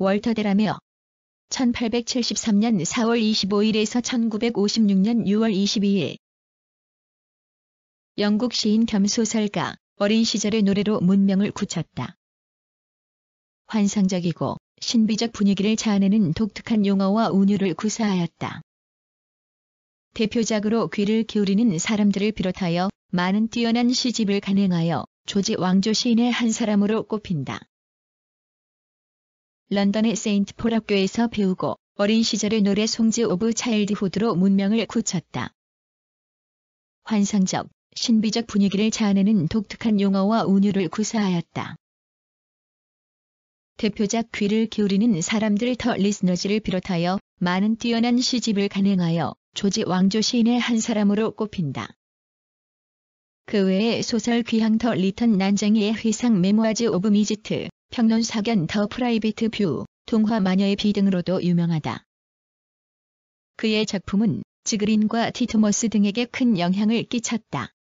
월터데라며 1873년 4월 25일에서 1956년 6월 22일 영국 시인 겸 소설가 어린 시절의 노래로 문명을 굳혔다. 환상적이고 신비적 분위기를 자아내는 독특한 용어와 운율을 구사하였다. 대표작으로 귀를 기울이는 사람들을 비롯하여 많은 뛰어난 시집을 간행하여 조지 왕조 시인의 한 사람으로 꼽힌다. 런던의 세인트 폴 학교에서 배우고 어린 시절의 노래 송지 오브 차일드후드로 문명을 굳혔다. 환상적, 신비적 분위기를 자아내는 독특한 용어와 운율을 구사하였다. 대표작 귀를 기울이는 사람들 더리스너즈를 비롯하여 많은 뛰어난 시집을 간행하여 조지 왕조 시인의 한 사람으로 꼽힌다. 그 외에 소설 귀향 더 리턴 난쟁이의 회상 메모아즈 오브 미지트, 평론사견 더 프라이빗 뷰, 동화 마녀의 비 등으로도 유명하다. 그의 작품은 지그린과 티토머스 등에게 큰 영향을 끼쳤다.